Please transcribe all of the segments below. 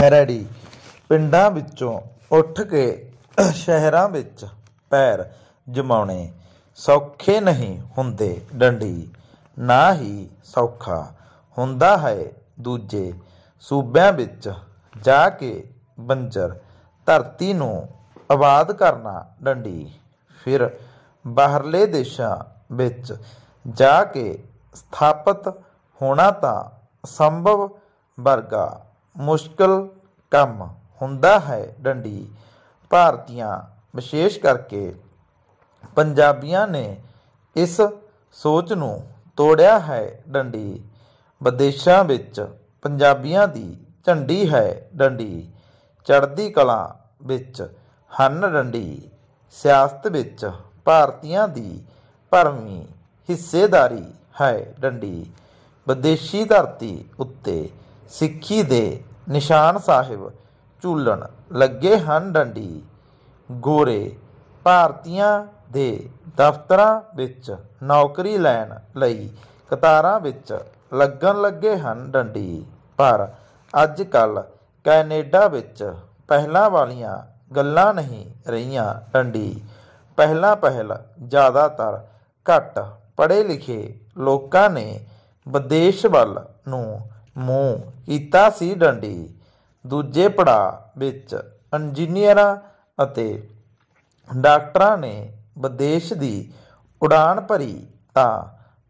ਹੈਰੜੀ ਪਿੰਡਾਂ ਵਿੱਚੋਂ ਉੱਠ ਕੇ ਸ਼ਹਿਰਾਂ ਵਿੱਚ ਪੈਰ ਜਮਾਉਣੇ ਸੌਖੇ ਨਹੀਂ ਹੁੰਦੇ ਡੰਡੀ ਨਾ ਹੀ ਸੌਖਾ ਹੁੰਦਾ ਹੈ ਦੂਜੇ ਸੂਬਿਆਂ ਵਿੱਚ ਜਾ ਕੇ ਬੰਜਰ ਧਰਤੀ ਨੂੰ ਆਬਾਦ ਕਰਨਾ ਡੰਡੀ ਫਿਰ ਬਾਹਰਲੇ ਦੇਸ਼ਾਂ ਵਿੱਚ ਜਾ ਕੇ ਸਥਾਪਿਤ ਹੋਣਾ ਤਾਂ ਸੰਭਵ ਵਰਗਾ ਮੁਸ਼ਕਲ ਕੰਮ ਹੁੰਦਾ ਹੈ ਡੰਡੀ ਭਾਰਤੀਆਂ ਵਿਸ਼ੇਸ਼ ਕਰਕੇ ਪੰਜਾਬੀਆਂ ਨੇ ਇਸ ਸੋਚ ਨੂੰ ਤੋੜਿਆ ਹੈ ਡੰਡੀ ਵਿਦੇਸ਼ਾਂ ਵਿੱਚ ਪੰਜਾਬੀਆਂ ਦੀ ਝੰਡੀ ਹੈ ਡੰਡੀ ਚੜ੍ਹਦੀ ਕਲਾ ਵਿੱਚ ਹਨ ਡੰਡੀ ਸਿਆਸਤ ਵਿੱਚ ਭਾਰਤੀਆਂ ਦੀ ਭਰਵੀਂ ਹਿੱਸੇਦਾਰੀ ਹੈ ਡੰਡੀ ਵਿਦੇਸ਼ੀ ਧਰਤੀ ਉੱਤੇ ਸਿੱਖੀ ਦੇ ਨਿਸ਼ਾਨ ਸਾਹਿਬ ਝੂਲਣ ਲੱਗੇ ਹਨ ਡੰਡੀ ਗੋਰੇ ਭਾਰਤੀਆਂ ਦੇ ਦਫ਼ਤਰਾਂ ਵਿੱਚ ਨੌਕਰੀ ਲੈਣ ਲਈ ਕਤਾਰਾਂ ਵਿੱਚ ਲੱਗਣ ਲੱਗੇ ਹਨ ਡੰਡੀ ਪਰ ਅੱਜ ਕੱਲ ਕੈਨੇਡਾ ਵਿੱਚ ਪਹਿਲਾਂ ਵਾਲੀਆਂ ਗੱਲਾਂ ਨਹੀਂ ਰਹੀਆਂ ਡੰਡੀ ਪਹਿਲਾਂ ਪਹਿਲ ਜ਼ਿਆਦਾਤਰ ਘੱਟ ਪੜ੍ਹੇ ਲਿਖੇ ਲੋਕਾਂ ਨੇ ਵਿਦੇਸ਼ ਵੱਲ ਨੂੰ ਮੂੰਹ ਕੀਤਾ ਸੀ ਡੰਡੀ ਦੂਜੇ ਪੜਾਅ ਵਿੱਚ ਇੰਜੀਨੀਅਰਾਂ ਅਤੇ ਡਾਕਟਰਾਂ ਨੇ ਵਿਦੇਸ਼ ਦੀ ਉਡਾਨ ਭਰੀ ਤਾਂ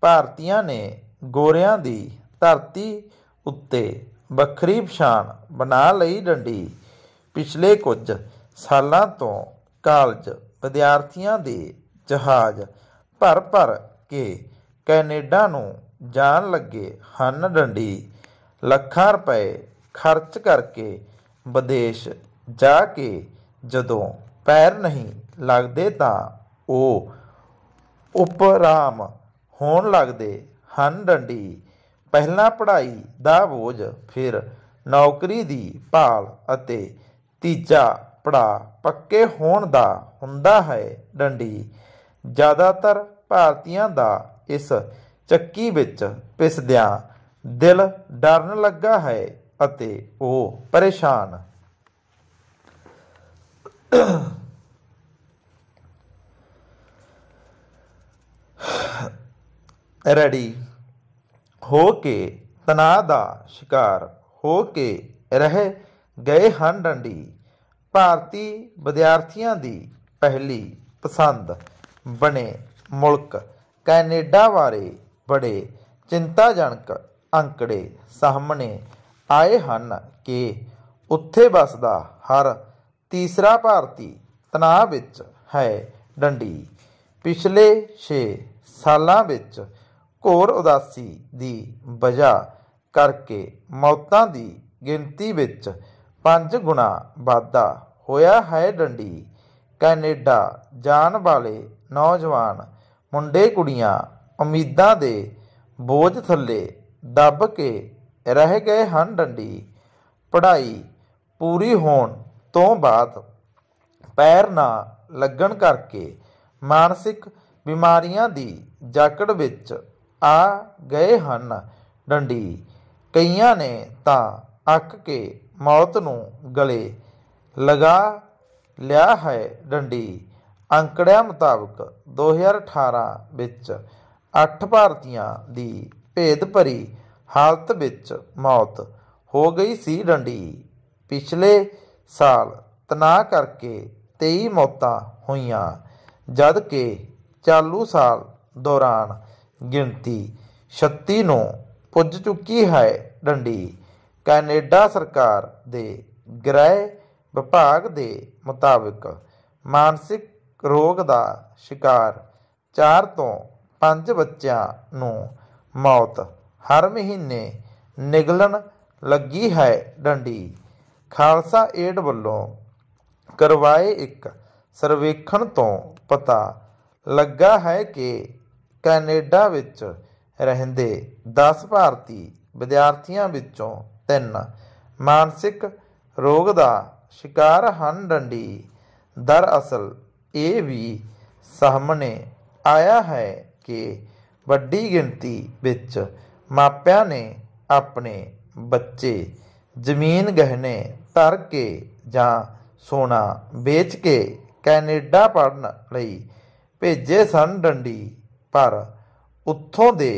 ਭਾਰਤੀਆਂ ਨੇ ਗੋਰਿਆਂ ਦੀ ਧਰਤੀ ਉੱਤੇ ਵੱਖਰੀ ਪਛਾਣ ਬਣਾ ਲਈ ਡੰਡੀ ਪਿਛਲੇ ਕੁਝ ਸਾਲਾਂ ਤੋਂ ਕਾਲਜ ਵਿਦਿਆਰਥੀਆਂ ਦੇ ਜਹਾਜ਼ ਭਰ ਭਰ ਕੇ ਕੈਨੇਡਾ ਨੂੰ ਜਾਣ ਲੱਗੇ ਹਨ ਡੰਡੀ ਲੱਖਾਂ ਰੁਪਏ ਖਰਚ ਕਰਕੇ ਵਿਦੇਸ਼ ਜਾ ਕੇ ਜਦੋਂ ਪੈਰ ਨਹੀਂ ਲੱਗਦੇ ਤਾਂ ਉਹ ਉਪਰਾਮ ਹੋਣ ਲੱਗਦੇ ਹਨ ਡੰਡੀ ਪਹਿਲਾਂ ਪੜ੍ਹਾਈ ਦਾ ਬੋਝ ਫਿਰ ਨੌਕਰੀ ਦੀ ਭਾਲ ਅਤੇ ਤੀਜਾ ਪੜਾ ਪੱਕੇ ਹੋਣ ਦਾ ਹੁੰਦਾ ਹੈ ਡੰਡੀ ਜ਼ਿਆਦਾਤਰ ਭਾਰਤੀਆਂ ਦਾ ਇਸ ਚੱਕੀ ਵਿੱਚ ਪਿਸਦਿਆਂ ਦਿਲ ਡਰਨ ਲੱਗਾ ਹੈ ਅਤੇ ਉਹ ਪਰੇਸ਼ਾਨ ਰੈਡੀ ਹੋ ਕੇ ਤਣਾਅ ਦਾ ਸ਼ਿਕਾਰ ਹੋ ਕੇ ਰਹਿ ਗਏ ਹਨ ਡੰਡੀ ਭਾਰਤੀ ਵਿਦਿਆਰਥੀਆਂ ਦੀ ਪਹਿਲੀ ਪਸੰਦ ਬਣੇ ਮੁਲਕ ਕੈਨੇਡਾ ਬਾਰੇ ਬੜੇ ਚਿੰਤਾਜਨਕ ਅੰਕੜੇ ਸਾਹਮਣੇ ਆਏ ਹਨ ਕਿ ਉੱਥੇ ਵੱਸਦਾ ਹਰ ਤੀਸਰਾ ਭਾਰਤੀ ਤਣਾਅ ਵਿੱਚ ਹੈ ਡੰਡੀ ਪਿਛਲੇ 6 ਸਾਲਾਂ ਵਿੱਚ ਘੋਰ ਉਦਾਸੀ ਦੀ ਵਜ੍ਹਾ ਕਰਕੇ ਮੌਤਾਂ ਦੀ ਗਿਣਤੀ ਵਿੱਚ 5 ਗੁਣਾ ਵਾਧਾ ਹੋਇਆ ਹੈ ਡੰਡੀ ਕੈਨੇਡਾ ਜਾਣ ਵਾਲੇ ਨੌਜਵਾਨ ਮੁੰਡੇ ਕੁੜੀਆਂ ਉਮੀਦਾਂ ਦੇ ਬੋਝ ਥੱਲੇ ਦੱਬ ਕੇ ਰਹਿ ਗਏ ਹਨ ਡੰਡੀ ਪੜ੍ਹਾਈ ਪੂਰੀ ਹੋਣ ਤੋਂ ਬਾਅਦ ਪੈਰ ਨਾ ਲੱਗਣ ਕਰਕੇ ਮਾਨਸਿਕ ਬਿਮਾਰੀਆਂ ਦੀ ਜਾਕੜ ਵਿੱਚ ਆ ਗਏ ਹਨ ਡੰਡੀ ਕਈਆਂ ਨੇ ਤਾਂ ਅੱਕ ਕੇ ਮੌਤ ਨੂੰ ਗਲੇ ਲਗਾ ਲਿਆ ਹੈ ਡੰਡੀ ਅੰਕੜਿਆਂ ਮੁਤਾਬਕ 2018 ਵਿੱਚ 8 ਭਾਰਤੀਆਂ ਦੀ ਭੇਦ ਭਰੀ ਹਾਲਤ ਵਿੱਚ ਮੌਤ ਹੋ ਗਈ ਸੀ ਡੰਡੀ ਪਿਛਲੇ ਸਾਲ ਤਨਾ ਕਰਕੇ 23 ਮੌਤਾਂ ਹੋਈਆਂ ਜਦ ਕਿ ਚਾਲੂ ਸਾਲ ਦੌਰਾਨ ਗਿਣਤੀ 36 ਨੂੰ ਪੁੱਜ ਚੁੱਕੀ ਹੈ ਡੰਡੀ ਕੈਨੇਡਾ ਸਰਕਾਰ ਦੇ ਗ੍ਰਹਿ ਵਿਭਾਗ ਦੇ ਮੁਤਾਬਕ ਮਾਨਸਿਕ ਰੋਗ ਦਾ ਸ਼ਿਕਾਰ 4 ਤੋਂ 5 ਬੱਚਿਆਂ ਨੂੰ ਮੌਤ ਹਰ ਮਹੀਨੇ ਨਿਗਲਣ ਲੱਗੀ ਹੈ ਡੰਡੀ ਖਾਲਸਾ ਏਡ ਵੱਲੋਂ ਕਰਵਾਏ ਇੱਕ ਸਰਵੇਖਣ ਤੋਂ ਪਤਾ ਲੱਗਾ ਹੈ ਕਿ ਕੈਨੇਡਾ ਵਿੱਚ ਰਹਿੰਦੇ 10 ਭਾਰਤੀ ਵਿਦਿਆਰਥੀਆਂ ਵਿੱਚੋਂ 3 ਮਾਨਸਿਕ ਰੋਗ ਦਾ ਸ਼ਿਕਾਰ ਹਨ ਡੰਡੀ ਦਰਅਸਲ ਇਹ ਵੀ ਸਾਹਮਣੇ ਆਇਆ ਹੈ ਕਿ ਵੱਡੀ ਗਿਣਤੀ ਵਿੱਚ ਮਾਪਿਆਂ ਨੇ ਆਪਣੇ ਬੱਚੇ ਜ਼ਮੀਨ ਗਹਿਣੇ ਧਰ ਕੇ ਜਾਂ ਸੋਨਾ ਵੇਚ ਕੇ ਕੈਨੇਡਾ ਪੜਨ ਲਈ ਭੇਜੇ ਸਨ ਡੰਡੀ ਪਰ ਉੱਥੋਂ ਦੇ